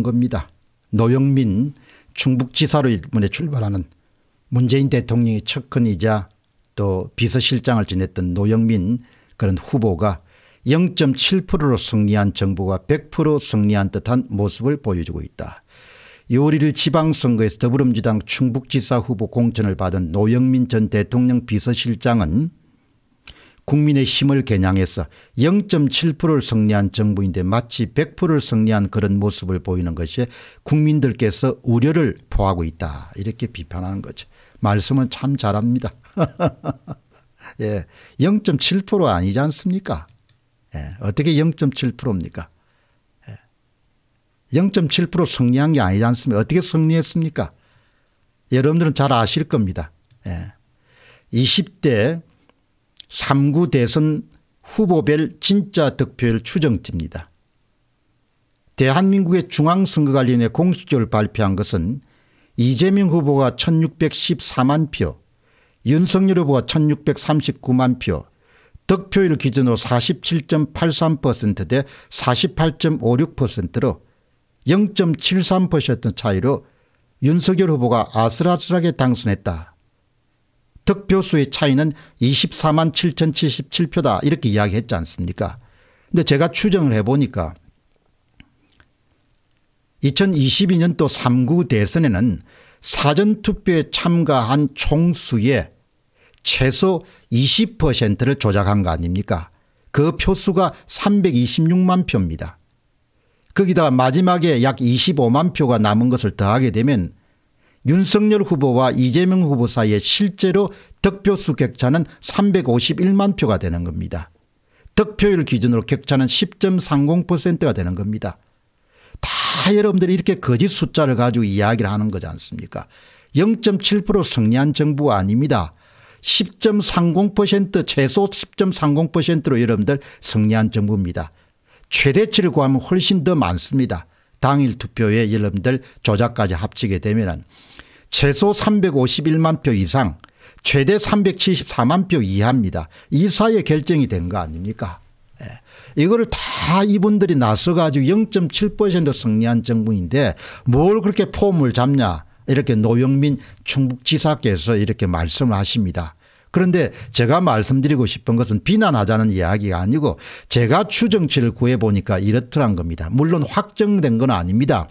하는 겁니다. 노영민 충북지사로 일본에 출발하는 문재인 대통령의 측근이자 또 비서실장을 지냈던 노영민 그런 후보가 0.7%로 승리한 정부가 100% 승리한 듯한 모습을 보여주고 있다. 6월 1일 지방선거에서 더불어민주당 충북지사 후보 공천을 받은 노영민 전 대통령 비서실장은 국민의 힘을 겨냥해서 0.7%를 승리한 정부인데 마치 100%를 승리한 그런 모습을 보이는 것이 국민들께서 우려를 포하고 있다. 이렇게 비판하는 거죠. 말씀은 참 잘합니다. 예, 0.7% 아니지 않습니까? 예, 어떻게 0.7%입니까? 예, 0.7% 승리한 게 아니지 않습니까? 어떻게 승리했습니까? 여러분들은 잘 아실 겁니다. 예, 20대 3구 대선 후보별 진짜 득표율 추정치입니다. 대한민국의 중앙선거관리위원회 공식적으로 발표한 것은 이재명 후보가 1614만 표, 윤석열 후보가 1639만 표, 득표율 기준으로 47.83%대 48.56%로 0.73% 차이로 윤석열 후보가 아슬아슬하게 당선했다. 득표수의 차이는 24만 7,077표다 이렇게 이야기했지 않습니까 근데 제가 추정을 해보니까 2022년도 3구 대선에는 사전투표에 참가한 총수의 최소 20%를 조작한 거 아닙니까 그 표수가 326만 표입니다. 거기다가 마지막에 약 25만 표가 남은 것을 더하게 되면 윤석열 후보와 이재명 후보 사이에 실제로 득표수 격차는 351만 표가 되는 겁니다. 득표율 기준으로 격차는 10.30%가 되는 겁니다. 다 여러분들이 이렇게 거짓 숫자를 가지고 이야기를 하는 거지 않습니까 0.7% 승리한 정부가 아닙니다. 10.30% 최소 10.30%로 여러분들 승리한 정부입니다. 최대치를 구하면 훨씬 더 많습니다. 당일 투표에 여러분들 조작까지 합치게 되면 은 최소 351만 표 이상 최대 374만 표 이하입니다. 이사의 결정이 된 거 아닙니까? 예. 이거를 다 이분들이 나서가지고 0.7% 승리한 정부인데 뭘 그렇게 폼을 잡냐 이렇게 노영민 충북지사께서 이렇게 말씀하십니다. 그런데 제가 말씀드리고 싶은 것은 비난하자는 이야기가 아니고 제가 추정치를 구해보니까 이렇더란 겁니다. 물론 확정된 건 아닙니다.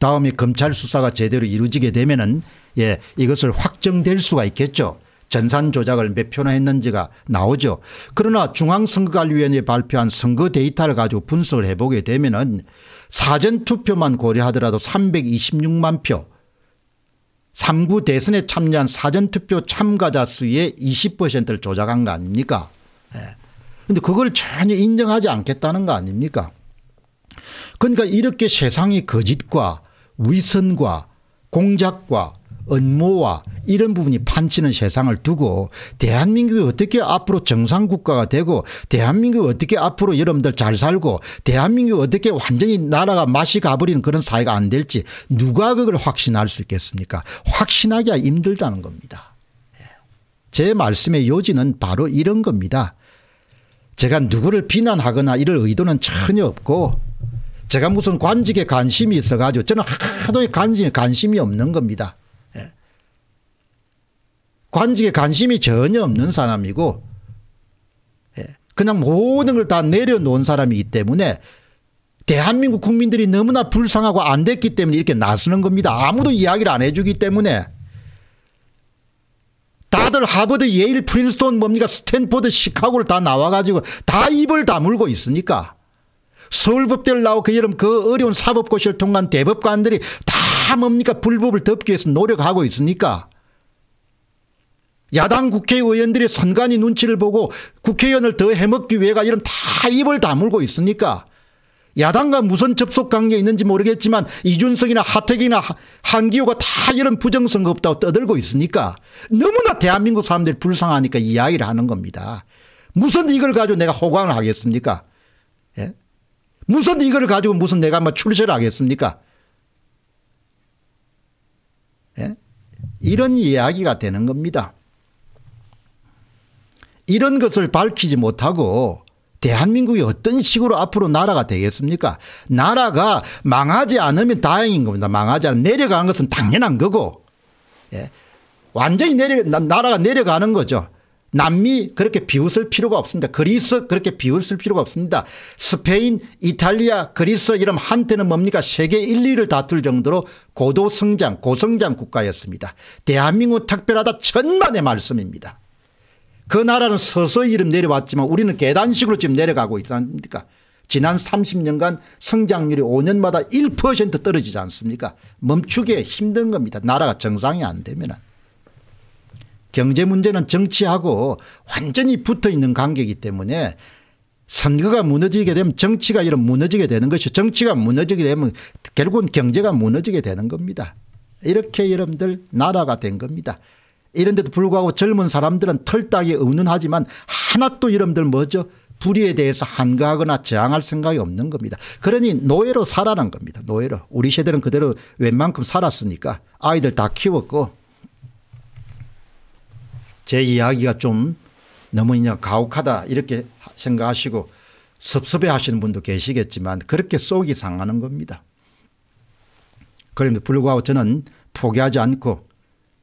다음에 검찰 수사가 제대로 이루어지게 되면은 예, 이것을 확정될 수가 있겠죠. 전산 조작을 몇 표나 했는지가 나오죠. 그러나 중앙선거관리위원회 발표한 선거 데이터를 가지고 분석을 해보게 되면은 사전투표만 고려하더라도 326만 표 3구 대선에 참여한 사전투표 참가자 수의 20%를 조작한 거 아닙니까? 그런데 예. 그걸 전혀 인정하지 않겠다는 거 아닙니까? 그러니까 이렇게 세상이 거짓과 위선과 공작과 업무와 이런 부분이 판치는 세상을 두고 대한민국이 어떻게 앞으로 정상 국가가 되고 대한민국이 어떻게 앞으로 여러분들 잘 살고 대한민국이 어떻게 완전히 나라가 맛이 가버리는 그런 사회가 안 될지 누가 그걸 확신할 수 있겠습니까 확신하기가 힘들다는 겁니다. 예. 제 말씀의 요지는 바로 이런 겁니다. 제가 누구를 비난하거나 이럴 의도는 전혀 없고 제가 무슨 관직에 관심이 있어가지고 저는 하도 관직에 관심이 없는 겁니다. 예. 관직에 관심이 전혀 없는 사람이고 예. 그냥 모든 걸 다 내려놓은 사람이기 때문에 대한민국 국민들이 너무나 불쌍하고 안 됐기 때문에 이렇게 나서는 겁니다. 아무도 이야기를 안 해주기 때문에 다들 하버드, 예일, 프린스톤 뭡니까 스탠포드, 시카고를 다 나와가지고 다 입을 다물고 있으니까 서울법대를 나오고 그 여름 그 어려운 사법고시를 통한 대법관들이 다 뭡니까 불법을 덮기 위해서 노력하고 있으니까 야당 국회의원들이 선관위 눈치를 보고 국회의원을 더 해먹기 위해가 이런 다 입을 다물고 있으니까 야당과 무슨 접속 관계 있는지 모르겠지만 이준석이나 하택이나 한기호가 다 이런 부정선거 없다고 떠들고 있으니까 너무나 대한민국 사람들이 불쌍하니까 이야기를 하는 겁니다. 무슨 이걸 가지고 내가 호강을 하겠습니까? 무슨 이걸 가지고 무슨 내가 뭐 출세를 하겠습니까? 예? 이런 이야기가 되는 겁니다. 이런 것을 밝히지 못하고 대한민국이 어떤 식으로 앞으로 나라가 되겠습니까? 나라가 망하지 않으면 다행인 겁니다. 망하지 않으면 내려가는 것은 당연한 거고 예. 완전히 내려 나라가 내려가는 거죠. 남미 그렇게 비웃을 필요가 없습니다. 그리스 그렇게 비웃을 필요가 없습니다. 스페인, 이탈리아, 그리스 이름 한때는 뭡니까 세계 1, 2를 다툴 정도로 고도성장 고성장 국가였습니다. 대한민국 특별하다 천만의 말씀입니다. 그 나라는 서서히 이름 내려왔지만 우리는 계단식으로 지금 내려가고 있지 습니까 지난 30년간 성장률이 5년마다 1% 떨어지지 않습니까 멈추기 힘든 겁니다. 나라가 정상이 안 되면 은 경제 문제는 정치하고 완전히 붙어 있는 관계이기 때문에 선거가 무너지게 되면 정치가 이런 무너지게 되는 것이 정치가 무너지게 되면 결국은 경제가 무너지게 되는 겁니다. 이렇게 여러분들 나라가 된 겁니다. 이런데도 불구하고 젊은 사람들은 털딱이 의는하지만 하나 또 여러분들 뭐죠? 불의에 대해서 한가하거나 저항할 생각이 없는 겁니다. 그러니 노예로 살아난 겁니다. 노예로. 우리 세대는 그대로 웬만큼 살았으니까 아이들 다 키웠고 제 이야기가 좀 너무 그냥 가혹하다 이렇게 생각하시고 섭섭해 하시는 분도 계시겠지만 그렇게 속이 상하는 겁니다. 그럼에도 불구하고 저는 포기하지 않고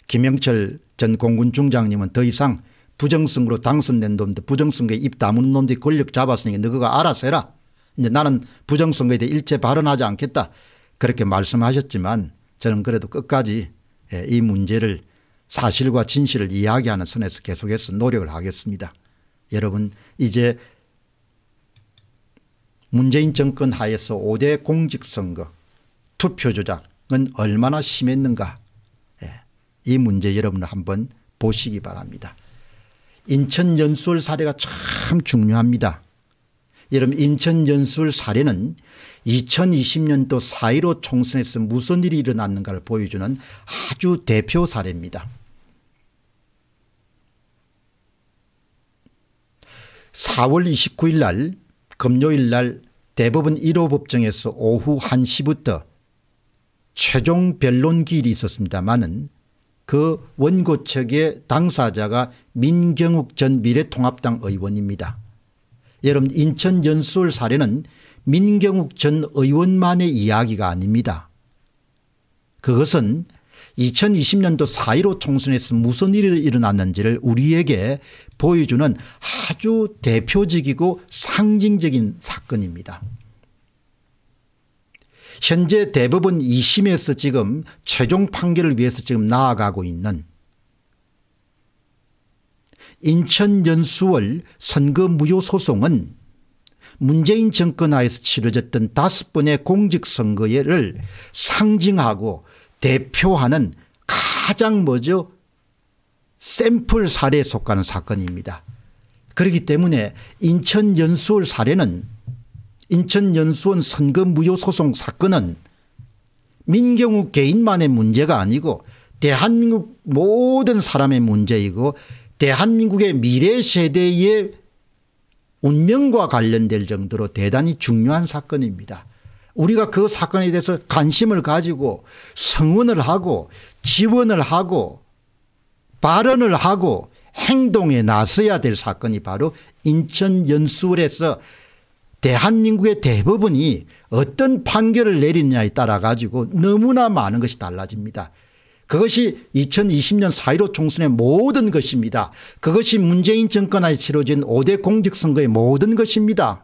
김영철 전 공군 중장님은 더 이상 부정선거로 당선된 놈들 부정선거에 입 다무는 놈들 권력 잡았으니까 너가 알아서 해라. 이제 나는 부정선거에 대해 일체 발언하지 않겠다. 그렇게 말씀하셨지만 저는 그래도 끝까지 예, 이 문제를 사실과 진실을 이야기하는 선에서 계속해서 노력을 하겠습니다. 여러분 이제 문재인 정권 하에서 5대 공직선거 투표 조작은 얼마나 심했는가 예. 이 문제 여러분 한번 보시기 바랍니다. 인천 연수월 사례가 참 중요합니다. 여러분 인천 연수를 사례는 2020년도 4.15 총선에서 무슨 일이 일어났는가를 보여주는 아주 대표 사례입니다. 4월2 9일날 금요일날 대법원 1호 법정에서 오후 1시부터 최종 변론 기일이 있었습니다만은 그 원고 측의 당사자가 민경욱 전 미래통합당 의원입니다. 여러분 인천 연수울 사례는 민경욱 전 의원만의 이야기가 아닙니다. 그것은 2020년도 4.15 총선에서 무슨 일이 일어났는지를 우리에게 보여주는 아주 대표적이고 상징적인 사건입니다. 현재 대법원 2심에서 지금 최종 판결을 위해서 지금 나아가고 있는 인천연수월 선거 무효 소송은 문재인 정권 하에서 치러졌던 다섯 번의 공직선거를 상징하고 대표하는 가장 먼저 샘플 사례에 속하는 사건입니다. 그렇기 때문에 인천연수원 사례는 인천연수원 선거 무효 소송 사건은 민경욱 개인만의 문제가 아니고 대한민국 모든 사람의 문제이고 대한민국의 미래 세대의 운명과 관련될 정도로 대단히 중요한 사건입니다. 우리가 그 사건에 대해서 관심을 가지고 성원을 하고 지원을 하고 발언을 하고 행동에 나서야 될 사건이 바로 인천 연수원에서 대한민국의 대부분이 어떤 판결을 내리냐에 따라 가지고 너무나 많은 것이 달라집니다. 그것이 2020년 4.15 총선의 모든 것입니다. 그것이 문재인 정권에 치러진 5대 공직선거의 모든 것입니다.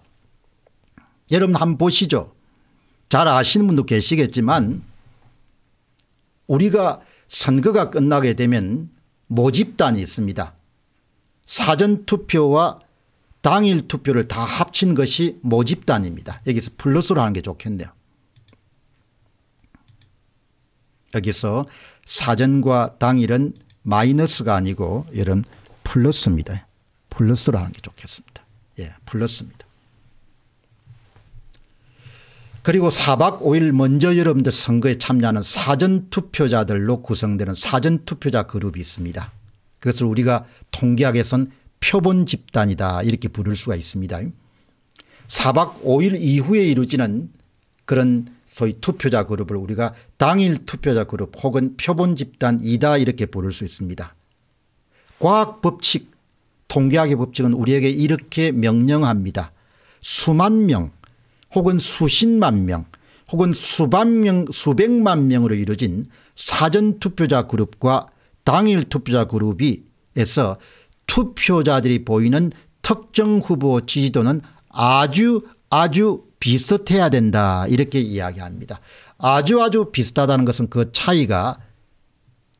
여러분 한번 보시죠. 잘 아시는 분도 계시겠지만 우리가 선거가 끝나게 되면 모집단이 있습니다. 사전투표와 당일 투표를 다 합친 것이 모집단입니다. 여기서 플러스로 하는 게 좋겠네요. 여기서 사전과 당일은 마이너스가 아니고 이런 플러스입니다. 플러스로 하는 게 좋겠습니다. 예, 플러스입니다. 그리고 4박 5일 먼저 여러분들 선거에 참여하는 사전투표자들로 구성되는 사전투표자 그룹이 있습니다. 그것을 우리가 통계학에선 표본 집단이다 이렇게 부를 수가 있습니다. 4박 5일 이후에 이루어지는 그런 소위 투표자 그룹을 우리가 당일 투표자 그룹 혹은 표본 집단이다 이렇게 부를 수 있습니다. 과학 법칙, 통계학의 법칙은 우리에게 이렇게 명령합니다. 수만 명 혹은 수십만 명 혹은 수만 명, 수백만 명으로 이루어진 사전 투표자 그룹과 당일 투표자 그룹이 에서 투표자들이 보이는 특정 후보 지지도는 아주 아주 비슷해야 된다 이렇게 이야기합니다. 아주 아주 비슷하다는 것은 그 차이가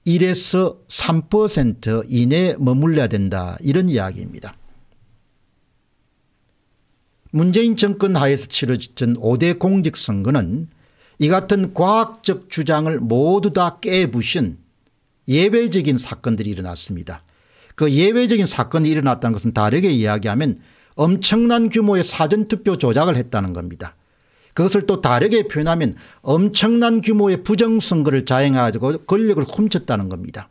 1에서 3% 이내에 머물러야 된다 이런 이야기입니다. 문재인 정권 하에서 치러진 5대 공직선거는 이 같은 과학적 주장을 모두 다 깨부신 예외적인 사건들이 일어났습니다. 그 예외적인 사건이 일어났다는 것은 다르게 이야기하면 엄청난 규모의 사전투표 조작을 했다는 겁니다. 그것을 또 다르게 표현하면 엄청난 규모의 부정선거를 자행하고 권력을 훔쳤다는 겁니다.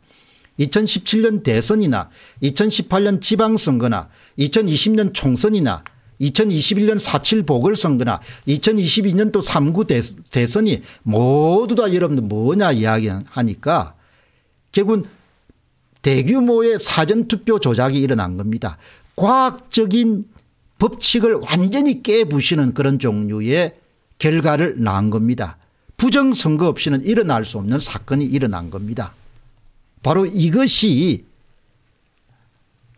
2017년 대선이나 2018년 지방선거나 2020년 총선이나 2021년 4.7 보궐선거나 2022년 또 3구 대선이 모두 다 여러분들 뭐냐 이야기하니까 결국은 대규모의 사전투표 조작이 일어난 겁니다. 과학적인 법칙을 완전히 깨부시는 그런 종류의 결과를 낳은 겁니다. 부정선거 없이는 일어날 수 없는 사건이 일어난 겁니다. 바로 이것이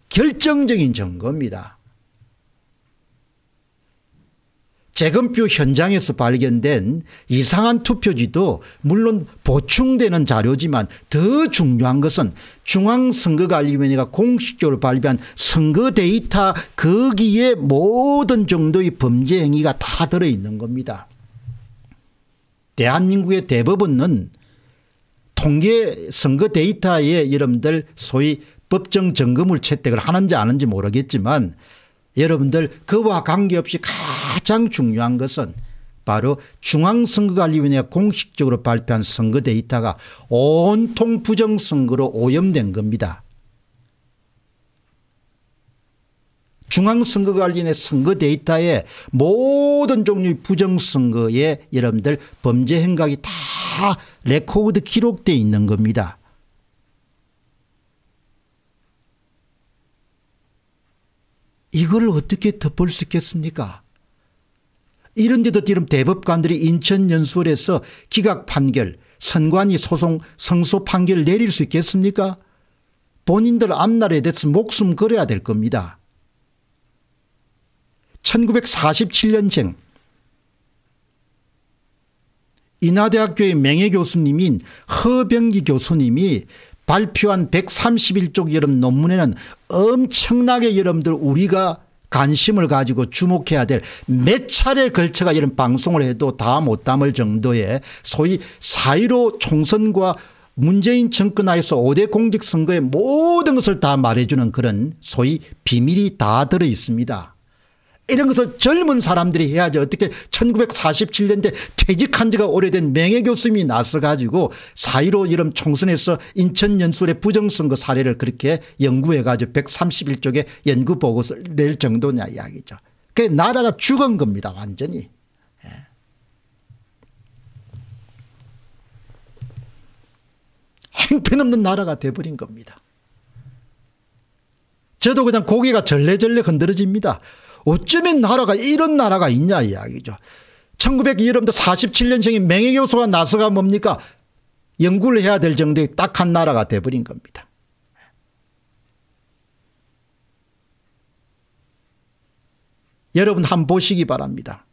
결정적인 증거입니다. 재검표 현장에서 발견된 이상한 투표지도 물론 보충되는 자료지만 더 중요한 것은 중앙선거관리위원회가 공식적으로 발표한 선거 데이터 거기에 모든 정도의 범죄 행위가 다 들어있는 겁니다. 대한민국의 대법원은 통계 선거 데이터에 여러분들 소위 법정 점검을 채택을 하는지 아는지 모르겠지만 여러분들 그와 관계없이 가장 중요한 것은 바로 중앙선거관리위원회 가 공식적으로 발표한 선거 데이터가 온통 부정선거로 오염된 겁니다. 중앙선거관리위원회 선거 데이터에 모든 종류의 부정선거에 여러분들 범죄 행각이 다 레코드 기록되어 있는 겁니다. 이걸 어떻게 덮을 수 있겠습니까? 이런데도 지금 대법관들이 인천연수원에서 기각 판결, 선관위 소송 성소 판결 내릴 수 있겠습니까? 본인들 앞날에 대해서 목숨 걸어야 될 겁니다. 1947년생 인하대학교의 명예교수님인 허병기 교수님이 발표한 131쪽 여름 논문에는 엄청나게 여러분들 우리가 관심을 가지고 주목해야 될 몇 차례 걸쳐가 이런 방송을 해도 다 못 담을 정도의 소위 사이로 총선과 문재인 정권 하에서 5대 공직선거의 모든 것을 다 말해주는 그런 소위 비밀이 다 들어 있습니다. 이런 것을 젊은 사람들이 해야지 어떻게 1947년대 퇴직한 지가 오래된 맹해 교수님이 나서 가지고 사1로 이름 총선에서 인천 연수의 부정선거 사례를 그렇게 연구해 가지고 131쪽의 연구 보고서를 낼 정도냐 이야기죠. 그게 나라가 죽은 겁니다 완전히. 예. 행편없는 나라가 돼버린 겁니다. 저도 그냥 고개가 절레절레 흔들어집니다. 어쩌면 나라가 이런 나라가 있냐 이야기죠. 1947년도 47년생인 맹해교수와 나서가 뭡니까? 연구를 해야 될 정도의 딱한 나라가 돼버린 겁니다. 여러분 한번 보시기 바랍니다.